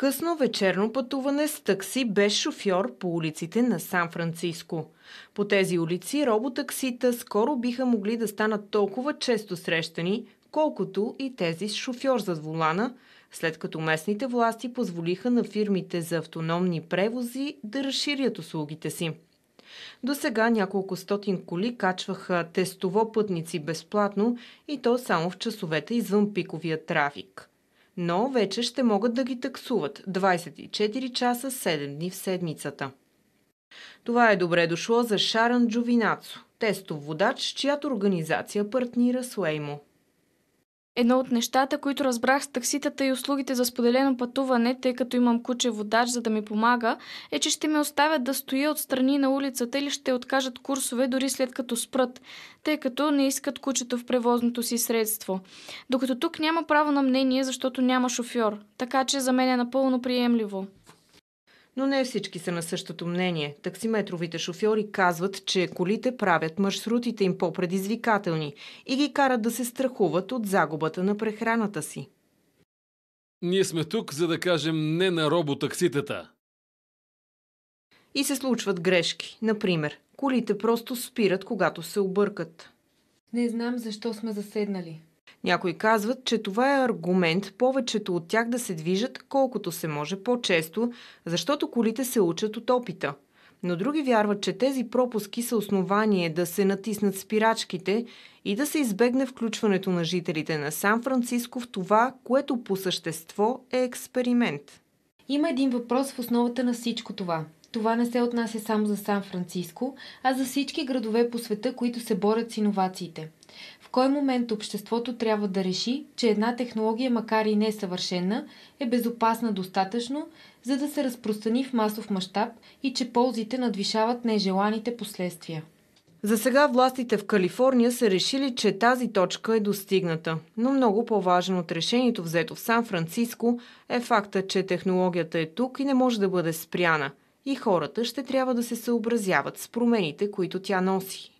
късно вечерно пътуване с такси без шофьор по улиците на Сан-Франциско. По тези улици роботаксита скоро биха могли да станат толкова често срещани, колкото и тези с шофьор зад вулана, след като местните власти позволиха на фирмите за автономни превози да разширят услугите си. До сега няколко стотин коли качваха тестово пътници безплатно и то само в часовете извън пиковия трафик но вече ще могат да ги таксуват 24 часа 7 дни в седмицата. Това е добре дошло за Шаран Джовинацо, тестов водач, чиято организация партнира с Уеймо едно от нещата, които разбрах с такситата и услугите за споделено пътуване, тъй като имам куче водач, за да ми помага, е, че ще ме оставят да стоя отстрани на улицата или ще откажат курсове дори след като спрат, тъй като не искат кучето в превозното си средство. Докато тук няма право на мнение, защото няма шофьор, така че за мен е напълно приемливо. Но не всички са на същото мнение. Таксиметровите шофьори казват, че колите правят маршрутите им по-предизвикателни и ги карат да се страхуват от загубата на прехраната си. Ние сме тук, за да кажем не на роботакситата. И се случват грешки. Например, колите просто спират, когато се объркат. Не знам защо сме заседнали. Някои казват, че това е аргумент повечето от тях да се движат колкото се може по-често, защото колите се учат от опита. Но други вярват, че тези пропуски са основание да се натиснат спирачките и да се избегне включването на жителите на Сан-Франциско в това, което по същество е експеримент. Има един въпрос в основата на всичко това – това не се отнася само за Сан-Франциско, а за всички градове по света, които се борят с иновациите. В кой момент обществото трябва да реши, че една технология, макар и несъвършена, е безопасна достатъчно, за да се разпространи в масов мащаб и че ползите надвишават нежеланите последствия? За сега властите в Калифорния са решили, че тази точка е достигната. Но много по важен от решението взето в Сан-Франциско е факта, че технологията е тук и не може да бъде спряна – и хората ще трябва да се съобразяват с промените, които тя носи.